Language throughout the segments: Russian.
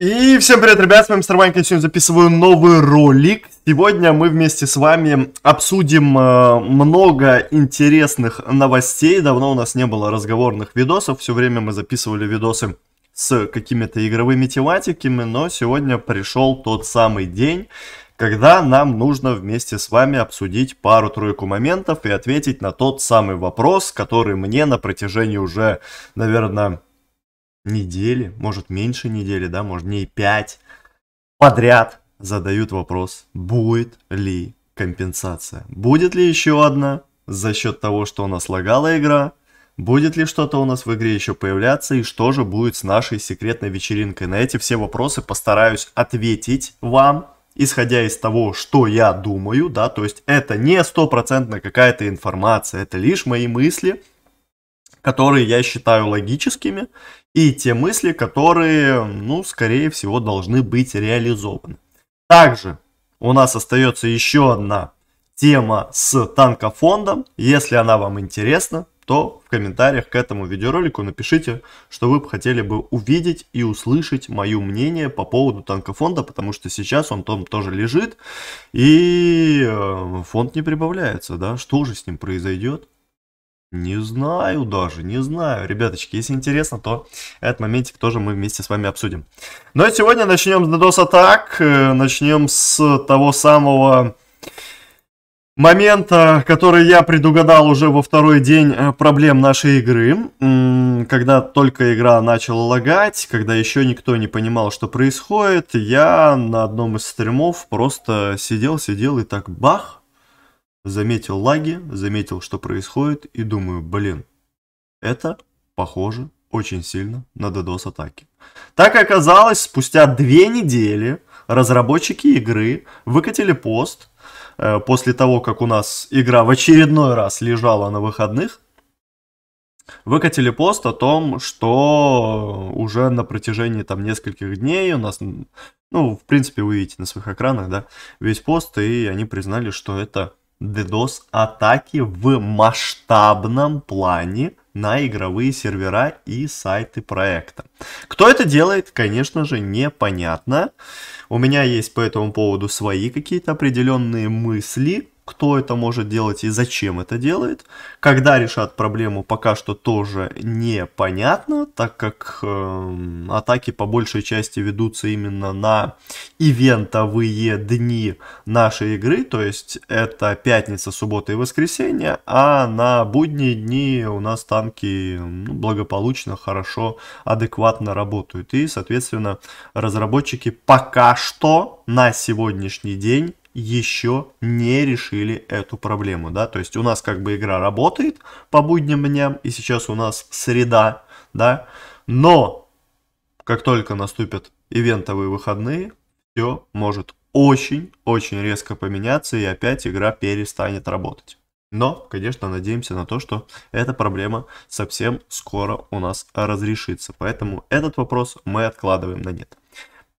И всем привет, ребят, с вами Старванька, сегодня записываю новый ролик. Сегодня мы вместе с вами обсудим э, много интересных новостей. Давно у нас не было разговорных видосов, все время мы записывали видосы с какими-то игровыми тематиками, но сегодня пришел тот самый день, когда нам нужно вместе с вами обсудить пару-тройку моментов и ответить на тот самый вопрос, который мне на протяжении уже, наверное, недели, может меньше недели, да, может дней 5 подряд задают вопрос, будет ли компенсация. Будет ли еще одна за счет того, что у нас лагала игра, Будет ли что-то у нас в игре еще появляться и что же будет с нашей секретной вечеринкой? На эти все вопросы постараюсь ответить вам, исходя из того, что я думаю, да, то есть это не стопроцентно какая-то информация, это лишь мои мысли, которые я считаю логическими и те мысли, которые, ну, скорее всего, должны быть реализованы. Также у нас остается еще одна тема с танкофондом. Если она вам интересна, то в комментариях к этому видеоролику напишите, что вы бы хотели бы увидеть и услышать мое мнение по поводу танкофонда, потому что сейчас он там тоже лежит, и э, фонд не прибавляется, да, что же с ним произойдет? Не знаю даже, не знаю. Ребяточки, если интересно, то этот моментик тоже мы вместе с вами обсудим. Ну а сегодня начнем с DDoS атак. Э, начнем с того самого момента, который я предугадал уже во второй день э, проблем нашей игры, когда только игра начала лагать, когда еще никто не понимал, что происходит, я на одном из стримов просто сидел, сидел и так бах, Заметил лаги, заметил, что происходит, и думаю, блин, это похоже очень сильно на DDoS-атаки. Так оказалось, спустя две недели разработчики игры выкатили пост, э, после того, как у нас игра в очередной раз лежала на выходных, выкатили пост о том, что уже на протяжении там нескольких дней у нас, ну, в принципе, вы видите на своих экранах, да, весь пост, и они признали, что это DDoS-атаки в масштабном плане на игровые сервера и сайты проекта. Кто это делает, конечно же, непонятно. У меня есть по этому поводу свои какие-то определенные мысли, кто это может делать и зачем это делает. Когда решат проблему, пока что тоже непонятно, так как э, атаки по большей части ведутся именно на ивентовые дни нашей игры, то есть это пятница, суббота и воскресенье, а на будние дни у нас танки ну, благополучно, хорошо, адекватно работают. И, соответственно, разработчики пока что на сегодняшний день еще не решили эту проблему, да, то есть у нас как бы игра работает по будним дням, и сейчас у нас среда, да, но как только наступят ивентовые выходные, все может очень-очень резко поменяться, и опять игра перестанет работать. Но, конечно, надеемся на то, что эта проблема совсем скоро у нас разрешится. Поэтому этот вопрос мы откладываем на нет.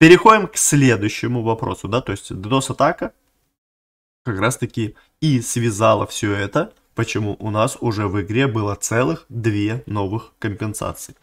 Переходим к следующему вопросу, да, то есть DDoS-атака как раз-таки и связала все это, почему у нас уже в игре было целых две новых компенсации.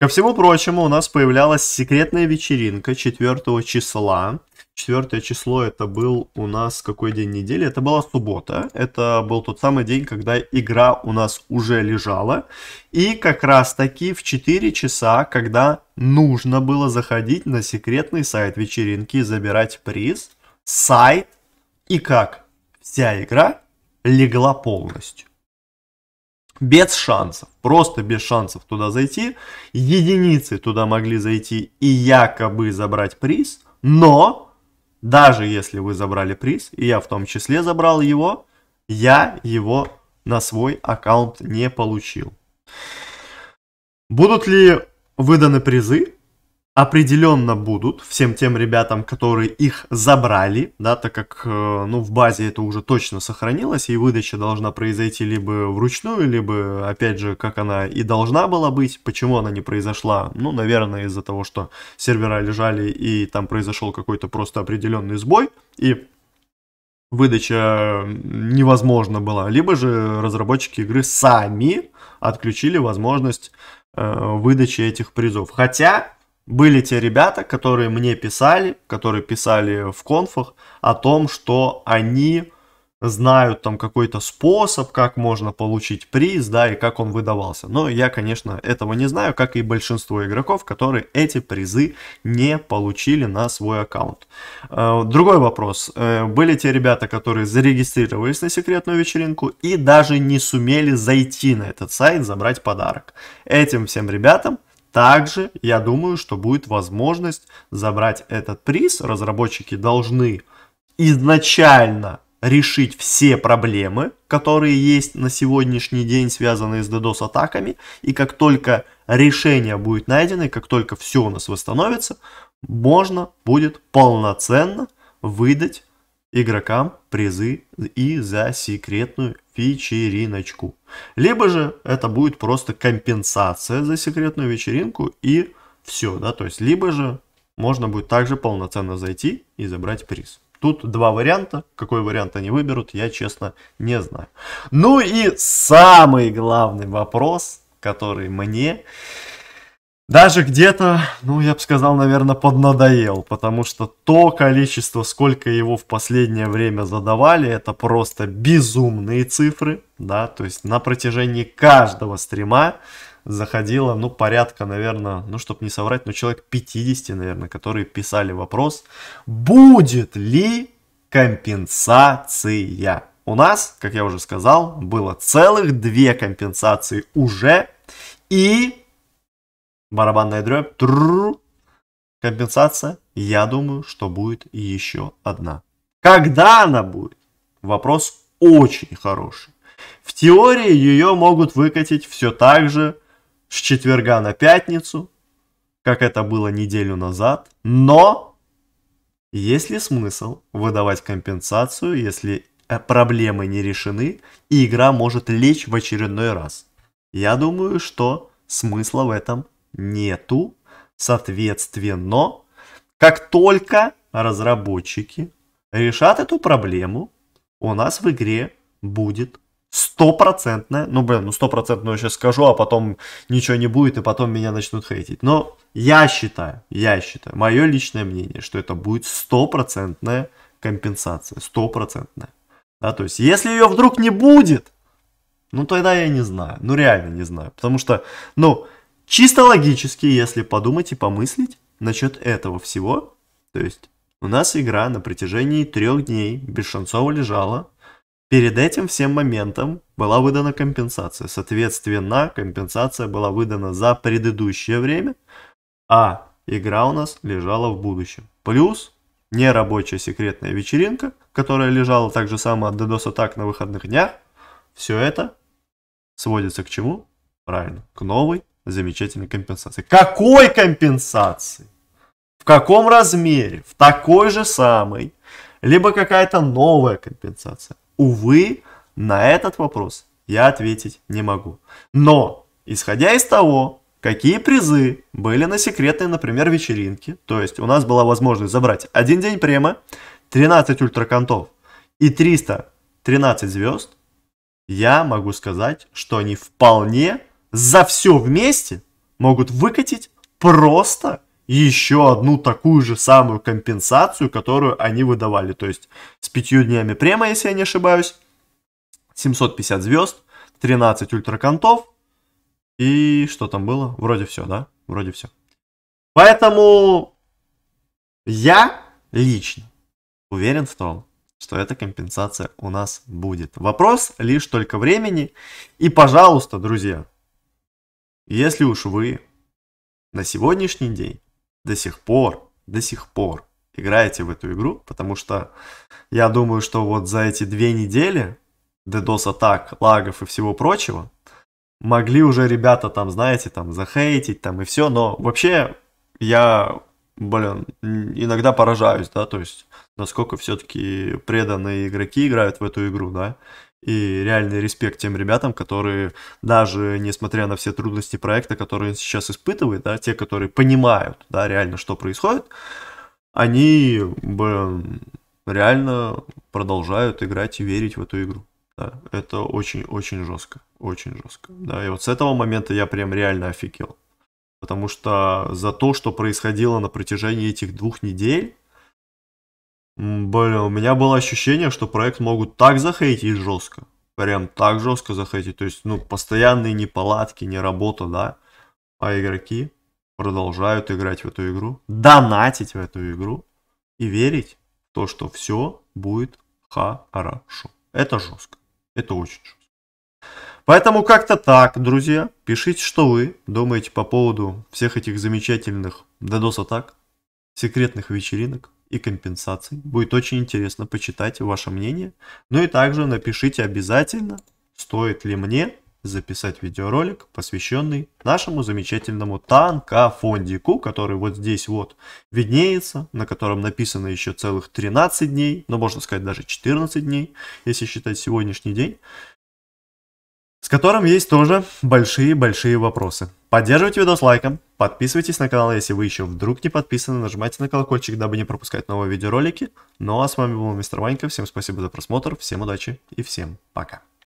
Ко всему прочему, у нас появлялась секретная вечеринка 4 числа, Четвертое число это был у нас какой день недели? Это была суббота. Это был тот самый день, когда игра у нас уже лежала. И как раз таки в 4 часа, когда нужно было заходить на секретный сайт вечеринки забирать приз, сайт и как вся игра легла полностью. Без шансов, просто без шансов туда зайти. Единицы туда могли зайти и якобы забрать приз, но даже если вы забрали приз, и я в том числе забрал его, я его на свой аккаунт не получил. Будут ли выданы призы? определенно будут всем тем ребятам, которые их забрали, да, так как, э, ну, в базе это уже точно сохранилось, и выдача должна произойти либо вручную, либо, опять же, как она и должна была быть, почему она не произошла, ну, наверное, из-за того, что сервера лежали, и там произошел какой-то просто определенный сбой, и выдача невозможна была, либо же разработчики игры сами отключили возможность э, выдачи этих призов. Хотя были те ребята, которые мне писали, которые писали в конфах о том, что они знают там какой-то способ, как можно получить приз, да, и как он выдавался. Но я, конечно, этого не знаю, как и большинство игроков, которые эти призы не получили на свой аккаунт. Э, другой вопрос. Э, были те ребята, которые зарегистрировались на секретную вечеринку и даже не сумели зайти на этот сайт, забрать подарок. Этим всем ребятам также я думаю, что будет возможность забрать этот приз. Разработчики должны изначально решить все проблемы, которые есть на сегодняшний день, связанные с DDoS-атаками. И как только решение будет найдено, и как только все у нас восстановится, можно будет полноценно выдать игрокам призы и за секретную вечериночку. Либо же это будет просто компенсация за секретную вечеринку и все, да, то есть либо же можно будет также полноценно зайти и забрать приз. Тут два варианта. Какой вариант они выберут, я честно не знаю. Ну и самый главный вопрос, который мне даже где-то, ну, я бы сказал, наверное, поднадоел, потому что то количество, сколько его в последнее время задавали, это просто безумные цифры, да, то есть на протяжении каждого стрима заходило, ну, порядка, наверное, ну, чтобы не соврать, ну, человек 50, наверное, которые писали вопрос, будет ли компенсация? У нас, как я уже сказал, было целых две компенсации уже, и барабанная дробь, трррр, компенсация. Я думаю, что будет еще одна. Когда она будет? Вопрос очень хороший. В теории ее могут выкатить все так же с четверга на пятницу, как это было неделю назад, но есть ли смысл выдавать компенсацию, если э, проблемы не решены и игра может лечь в очередной раз? Я думаю, что смысла в этом нету. Соответственно, как только разработчики решат эту проблему, у нас в игре будет стопроцентная, ну блин, ну стопроцентную сейчас скажу, а потом ничего не будет, и потом меня начнут хейтить. Но я считаю, я считаю, мое личное мнение, что это будет стопроцентная компенсация, стопроцентная. Да, то есть, если ее вдруг не будет, ну тогда я не знаю, ну реально не знаю, потому что, ну, Чисто логически, если подумать и помыслить насчет этого всего, то есть у нас игра на протяжении трех дней Бешенцова лежала, перед этим всем моментом была выдана компенсация, соответственно, компенсация была выдана за предыдущее время, а игра у нас лежала в будущем. Плюс нерабочая секретная вечеринка, которая лежала так же само от DDoS атак на выходных днях, все это сводится к чему? Правильно, к новой замечательной компенсации. Какой компенсации? В каком размере? В такой же самой? Либо какая-то новая компенсация? Увы, на этот вопрос я ответить не могу. Но, исходя из того, какие призы были на секретной, например, вечеринке, то есть у нас была возможность забрать один день према, 13 ультраконтов и 313 звезд, я могу сказать, что они вполне за все вместе могут выкатить просто еще одну такую же самую компенсацию, которую они выдавали. То есть с пятью днями према, если я не ошибаюсь, 750 звезд, 13 ультраконтов и что там было? Вроде все, да? Вроде все. Поэтому я лично уверен в том, что эта компенсация у нас будет. Вопрос лишь только времени. И, пожалуйста, друзья, если уж вы на сегодняшний день до сих пор, до сих пор играете в эту игру, потому что я думаю, что вот за эти две недели DDoS атак, лагов и всего прочего, могли уже ребята там, знаете, там захейтить там и все, но вообще я, блин, иногда поражаюсь, да, то есть насколько все-таки преданные игроки играют в эту игру, да, и реальный респект тем ребятам, которые даже несмотря на все трудности проекта, которые он сейчас испытывает, да, те, которые понимают, да, реально, что происходит, они бы реально продолжают играть и верить в эту игру. Да, это очень-очень жестко, очень жестко. Да, и вот с этого момента я прям реально офигел. Потому что за то, что происходило на протяжении этих двух недель, Блин, у меня было ощущение, что проект могут так захейтить жестко. Прям так жестко захейтить. То есть, ну, постоянные неполадки, не работа, да. А игроки продолжают играть в эту игру, донатить в эту игру и верить в то, что все будет хорошо. Это жестко. Это очень жестко. Поэтому как-то так, друзья. Пишите, что вы думаете по поводу всех этих замечательных DDoS-атак, секретных вечеринок и компенсаций. Будет очень интересно почитать ваше мнение. Ну и также напишите обязательно, стоит ли мне записать видеоролик, посвященный нашему замечательному танкофондику, который вот здесь вот виднеется, на котором написано еще целых 13 дней, но ну, можно сказать даже 14 дней, если считать сегодняшний день, с которым есть тоже большие-большие вопросы. Поддерживайте видос лайком, Подписывайтесь на канал, если вы еще вдруг не подписаны, нажимайте на колокольчик, дабы не пропускать новые видеоролики. Ну а с вами был Мистер Ванька, всем спасибо за просмотр, всем удачи и всем пока.